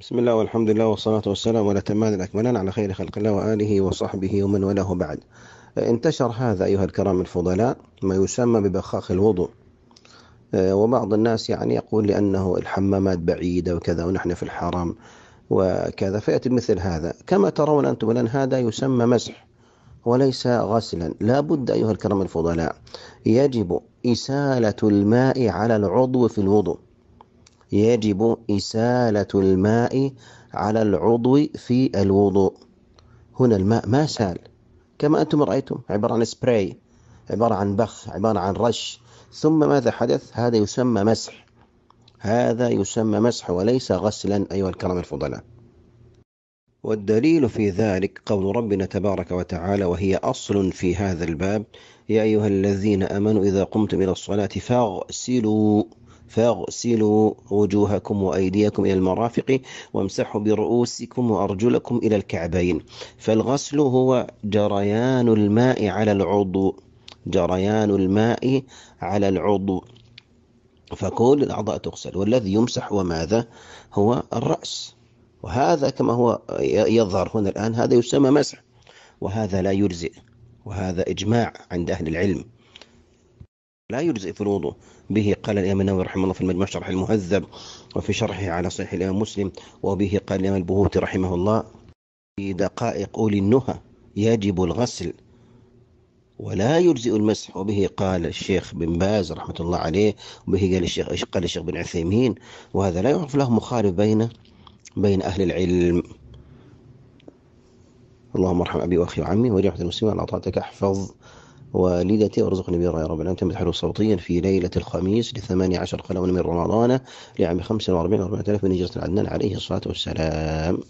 بسم الله والحمد لله والصلاة والسلام على تمام الأكملان على خير خلق الله وآله وصحبه ومن وله بعد انتشر هذا أيها الكرام الفضلاء ما يسمى ببخاخ الوضوء آه، وبعض الناس يعني يقول لأنه الحمامات بعيدة وكذا ونحن في الحرم وكذا فيأتي مثل هذا كما ترون أنتم الآن هذا يسمى مسح وليس غسلا لا بد أيها الكرام الفضلاء يجب إسالة الماء على العضو في الوضوء يجب إسالة الماء على العضو في الوضوء هنا الماء ما سال كما أنتم رأيتم عبارة عن سبراي عبارة عن بخ عبارة عن رش ثم ماذا حدث هذا يسمى مسح هذا يسمى مسح وليس غسلا أيها الكرام الفضلاء والدليل في ذلك قول ربنا تبارك وتعالى وهي أصل في هذا الباب يا أيها الذين آمنوا إذا قمتم إلى الصلاة فاغسلوا فاغسلوا وجوهكم وأيديكم إلى المرافق وامسحوا برؤوسكم وأرجلكم إلى الكعبين فالغسل هو جريان الماء على العضو جريان الماء على العضو فكل الأعضاء تغسل والذي يمسح وماذا هو الرأس وهذا كما هو يظهر هنا الآن هذا يسمى مسح وهذا لا يجزئ وهذا إجماع عند أهل العلم لا يجزئ فروضه به قال الإمام النووي رحمه الله في المجمع شرح المهذب وفي شرحه على صحيح الإمام مسلم وبه قال الإمام البهوتي رحمه الله في دقائق أولي النهى يجب الغسل ولا يجزئ المسح وبه قال الشيخ بن باز رحمة الله عليه وبه قال الشيخ قال الشيخ بن عثيمين وهذا لا يعرف له مخالف بين بين أهل العلم اللهم ارحم أبي وأخي وعمي وجعل المسلمين على طاعتك احفظ والدتي وارزقني بها يا رب العالمين تم تحرير صوتيا في ليلة الخميس لثمانية عشر قلون من رمضان لعام 45 و4000 من هجرة عدنان عليه الصلاة والسلام